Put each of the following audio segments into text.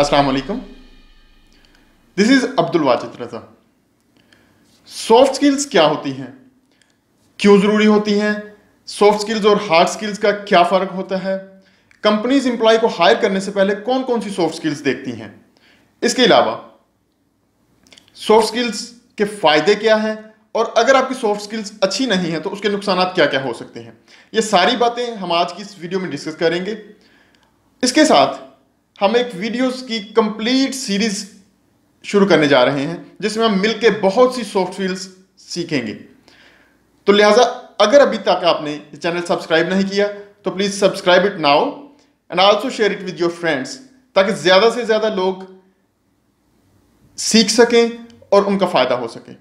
अस्सलाम वालेकुम this is Abdul Wajid Raza soft skills क्या होती हैं क्यों ज़रूरी होती हैं सॉफ्ट स्किल्स और हार्ड स्किल्स का क्या फ़र्क होता है कंपनीज एम्प्लॉय को हायर करने से पहले कौन कौन सी सॉफ्ट स्किल्स देखती हैं इसके अलावा सॉफ्ट स्किल्स के फ़ायदे क्या हैं और अगर आपकी सॉफ्ट स्किल्स अच्छी नहीं है तो उसके नुकसान क्या क्या हो सकते हैं ये सारी बातें हम आज की इस वीडियो में डिस्कस करेंगे इसके साथ हम एक वीडियोस की कंप्लीट सीरीज शुरू करने जा रहे हैं जिसमें हम मिलके बहुत सी सॉफ्ट स्किल्स सीखेंगे तो लिहाजा अगर अभी तक आपने चैनल सब्सक्राइब नहीं किया तो please subscribe it now and also share it with your friends ताकि ज़्यादा से ज़्यादा लोग सीख सकें और उनका फ़ायदा हो सके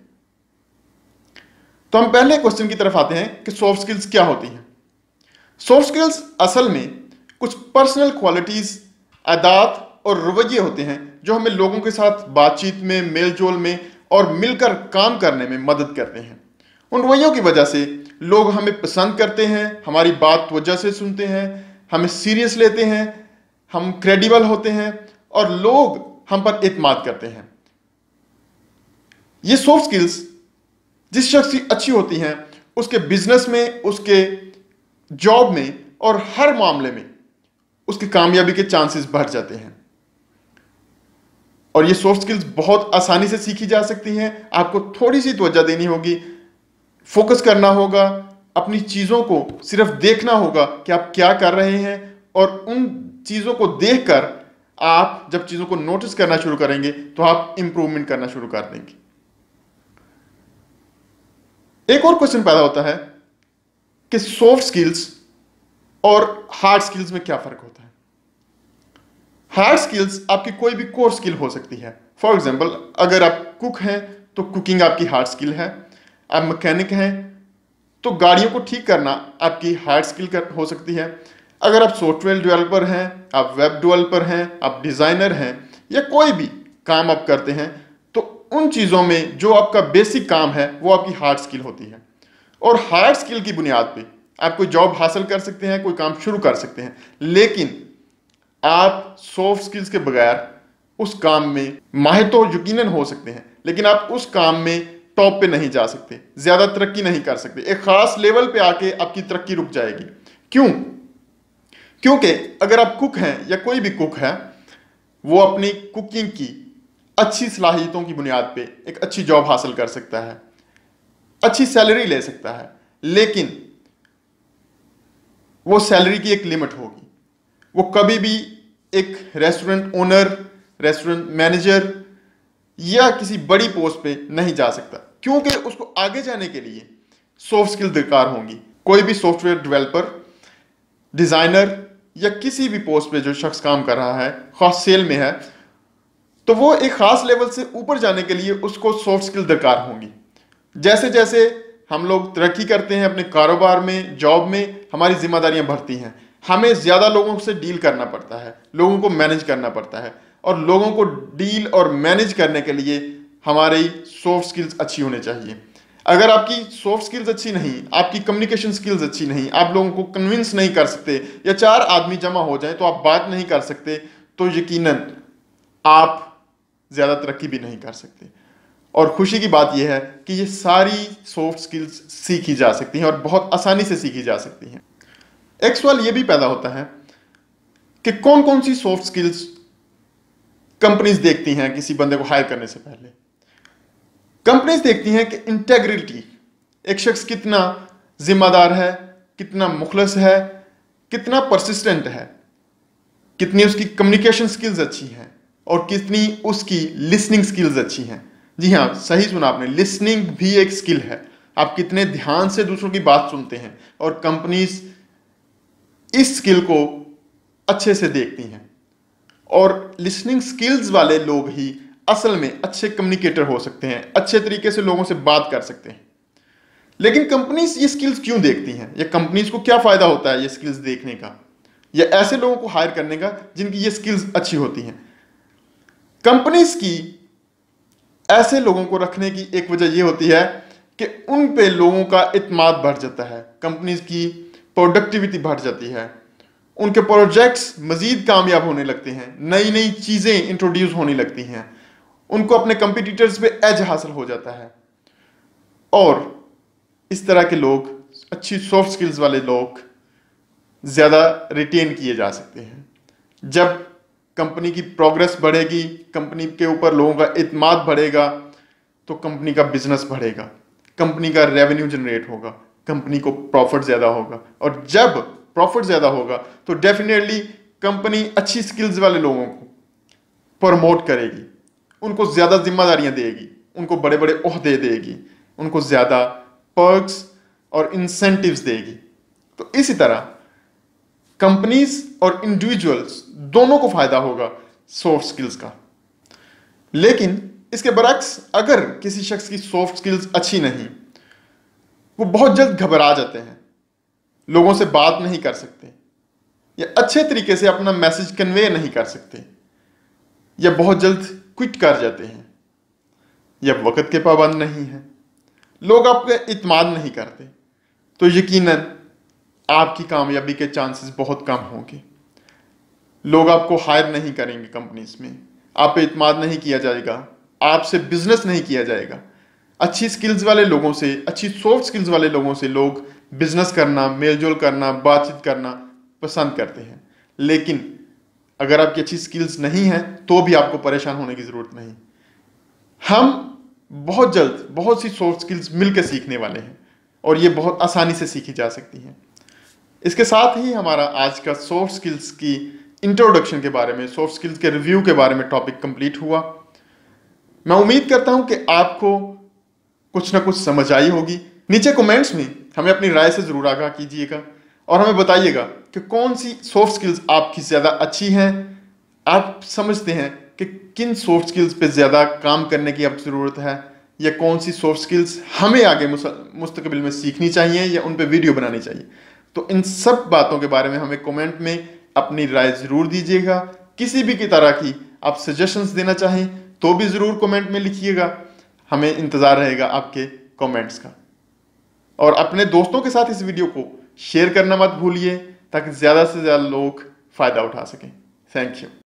तो हम पहले क्वेश्चन की तरफ आते हैं कि सॉफ्ट स्किल्स क्या होती हैं सॉफ्ट स्किल्स असल में कुछ पर्सनल क्वालिटीज़ आदात और रवैये होते हैं जो हमें लोगों के साथ बातचीत में मेलजोल में और मिलकर काम करने में मदद करते हैं उन रवैयों की वजह से लोग हमें पसंद करते हैं हमारी बात वजह से सुनते हैं हमें सीरियस लेते हैं हम क्रेडिबल होते हैं और लोग हम पर इतमाद करते हैं ये सॉफ्ट स्किल्स जिस शख्स की अच्छी होती हैं उसके बिजनेस में उसके जॉब में और हर मामले में उसकी कामयाबी के चांसेस बढ़ जाते हैं और ये सॉफ्ट स्किल्स बहुत आसानी से सीखी जा सकती हैं आपको थोड़ी सी त्वजा देनी होगी फोकस करना होगा अपनी चीज़ों को सिर्फ देखना होगा कि आप क्या कर रहे हैं और उन चीज़ों को देखकर आप जब चीज़ों को नोटिस करना शुरू करेंगे तो आप इम्प्रूवमेंट करना शुरू कर देंगे एक और क्वेश्चन पैदा होता है कि सॉफ्ट स्किल्स और हार्ड स्किल्स में क्या फ़र्क होता है हार्ड स्किल्स आपकी कोई भी कोर स्किल हो सकती है फॉर एग्जाम्पल अगर आप कुक हैं तो कुकिंग आपकी हार्ड स्किल है आप मकैनिक हैं तो गाड़ियों को ठीक करना आपकी हार्ड स्किल कर, हो सकती है अगर आप सॉफ्टवेयर डेवलपर हैं आप वेब डेवलपर हैं आप डिज़ाइनर हैं या कोई भी काम आप करते हैं तो उन चीज़ों में जो आपका बेसिक काम है वो आपकी हार्ड स्किल होती है और हार्ड स्किल की बुनियाद पे आप कोई जॉब हासिल कर सकते हैं कोई काम शुरू कर सकते हैं लेकिन आप सॉफ्ट स्किल्स के बगैर उस काम में माहिर तो यकीनन हो सकते हैं लेकिन आप उस काम में टॉप पे नहीं जा सकते ज़्यादा तरक्की नहीं कर सकते एक ख़ास लेवल पे आके आपकी तरक्की रुक जाएगी क्यों क्योंकि अगर आप कुक हैं या कोई भी कुक है वो अपनी कुकिंग की अच्छी सलाहियतों की बुनियाद पे एक अच्छी जॉब हासिल कर सकता है अच्छी सैलरी ले सकता है लेकिन वो सैलरी की एक लिमिट होगी वो कभी भी एक रेस्टोरेंट ओनर रेस्टोरेंट मैनेजर या किसी बड़ी पोस्ट पे नहीं जा सकता क्योंकि उसको आगे जाने के लिए सॉफ्ट स्किल दरकार होंगी कोई भी सॉफ्टवेयर डेवलपर डिज़ाइनर या किसी भी पोस्ट पे जो शख्स काम कर रहा है खास सेल में है तो वो एक ख़ास लेवल से ऊपर जाने के लिए उसको सॉफ्ट स्किल दरकार होंगी जैसे जैसे हम लोग तरक्की करते हैं अपने कारोबार में जॉब में हमारी जिम्मेदारियां बढ़ती हैं हमें ज़्यादा लोगों से डील करना पड़ता है लोगों को मैनेज करना पड़ता है और लोगों को डील और मैनेज करने के लिए हमारी सॉफ्ट स्किल्स अच्छी होने चाहिए अगर आपकी सॉफ्ट स्किल्स अच्छी नहीं आपकी कम्युनिकेशन स्किल्स अच्छी नहीं आप लोगों को कन्विंस नहीं कर सकते या चार आदमी जमा हो जाए तो आप बात नहीं कर सकते तो यकीनन आप ज़्यादा तरक्की भी नहीं कर सकते और खुशी की बात यह है कि ये सारी सॉफ्ट स्किल्स सीखी जा सकती हैं और बहुत आसानी से सीखी जा सकती हैं एक सवाल ये भी पैदा होता है कि कौन कौन सी सॉफ्ट स्किल्स कंपनीज देखती हैं किसी बंदे को हायर करने से पहले कंपनीज देखती हैं कि इंटेग्रिटी एक शख्स कितना जिम्मेदार है कितना मुखलस है कितना परसिस्टेंट है कितनी उसकी कम्युनिकेशन स्किल्स अच्छी हैं और कितनी उसकी लिसनिंग स्किल्स अच्छी हैं जी हाँ सही सुना आपने लिसनिंग भी एक स्किल है आप कितने ध्यान से दूसरों की बात सुनते हैं और कंपनीज इस स्किल को अच्छे से देखती हैं और लिसनिंग स्किल्स वाले लोग ही असल में अच्छे कम्युनिकेटर हो सकते हैं अच्छे तरीके से लोगों से बात कर सकते हैं लेकिन कंपनीज ये स्किल्स क्यों देखती हैं या कंपनीज को क्या फ़ायदा होता है ये स्किल्स देखने का या ऐसे लोगों को हायर करने का जिनकी ये स्किल्स अच्छी होती हैं कंपनीज की ऐसे लोगों को रखने की एक वजह यह होती है कि उन पे लोगों का इतमाद बढ़ जाता है कंपनीज की प्रोडक्टिविटी बढ़ जाती है उनके प्रोजेक्ट्स मज़ीद कामयाब होने लगते हैं नई नई चीज़ें इंट्रोड्यूस होने लगती हैं उनको अपने कंपिटिटर्स पे एज हासिल हो जाता है और इस तरह के लोग अच्छी सॉफ्ट स्किल्स वाले लोग ज़्यादा रिटेन किए जा सकते हैं जब कंपनी की प्रोग्रेस बढ़ेगी कंपनी के ऊपर लोगों का इतमाद बढ़ेगा तो कंपनी का बिजनेस बढ़ेगा कंपनी का रेवेन्यू जनरेट होगा कंपनी को प्रॉफिट ज़्यादा होगा और जब प्रॉफिट ज़्यादा होगा तो डेफिनेटली कंपनी अच्छी स्किल्स वाले लोगों को प्रमोट करेगी उनको ज़्यादा जिम्मेदारियां देगी उनको बड़े बड़े अहदे देगी उनको ज़्यादा पर्क्स और इंसेंटिव्स देगी तो इसी तरह कंपनीज और इंडिविजुअल्स दोनों को फायदा होगा सॉफ्ट स्किल्स का लेकिन इसके बरक्स अगर किसी शख्स की सॉफ्ट स्किल्स अच्छी नहीं वो बहुत जल्द घबरा जाते हैं लोगों से बात नहीं कर सकते या अच्छे तरीके से अपना मैसेज कन्वे नहीं कर सकते या बहुत जल्द क्विट कर जाते हैं या वक्त के पाबंद नहीं है लोग आपका इतमान नहीं करते तो यकीनन आपकी कामयाबी के चांसेस बहुत कम होंगे लोग आपको हायर नहीं करेंगे कंपनीज में आप पे इतमाद नहीं किया जाएगा आपसे बिजनेस नहीं किया जाएगा अच्छी स्किल्स वाले लोगों से अच्छी सॉफ्ट स्किल्स वाले लोगों से लोग बिजनेस करना मेलजोल करना बातचीत करना पसंद करते हैं लेकिन अगर आपकी अच्छी स्किल्स नहीं हैं तो भी आपको परेशान होने की ज़रूरत नहीं हम बहुत जल्द बहुत सी सॉफ्ट स्किल्स मिलकर सीखने वाले हैं और ये बहुत आसानी से सीखी जा सकती हैं इसके साथ ही हमारा आज का सॉफ्ट स्किल्स की इंट्रोडक्शन के बारे में सॉफ्ट स्किल्स के रिव्यू के बारे में टॉपिक कंप्लीट हुआ मैं उम्मीद करता हूं कि आपको कुछ ना कुछ समझ आई होगी नीचे कमेंट्स में हमें अपनी राय से ज़रूर आगाह कीजिएगा और हमें बताइएगा कि कौन सी सॉफ्ट स्किल्स आपकी ज़्यादा अच्छी हैं आप समझते हैं कि किन सॉफ्ट स्किल्स पे ज़्यादा काम करने की अब ज़रूरत है या कौन सी सॉफ्ट स्किल्स हमें आगे मुस्तकबिल में सीखनी चाहिए या उन पर वीडियो बनानी चाहिए तो इन सब बातों के बारे में हमें कमेंट में अपनी राय ज़रूर दीजिएगा किसी भी की तरह की आप सजेशंस देना चाहें तो भी ज़रूर कमेंट में लिखिएगा हमें इंतज़ार रहेगा आपके कमेंट्स का और अपने दोस्तों के साथ इस वीडियो को शेयर करना मत भूलिए ताकि ज़्यादा से ज़्यादा लोग फ़ायदा उठा सकें थैंक यू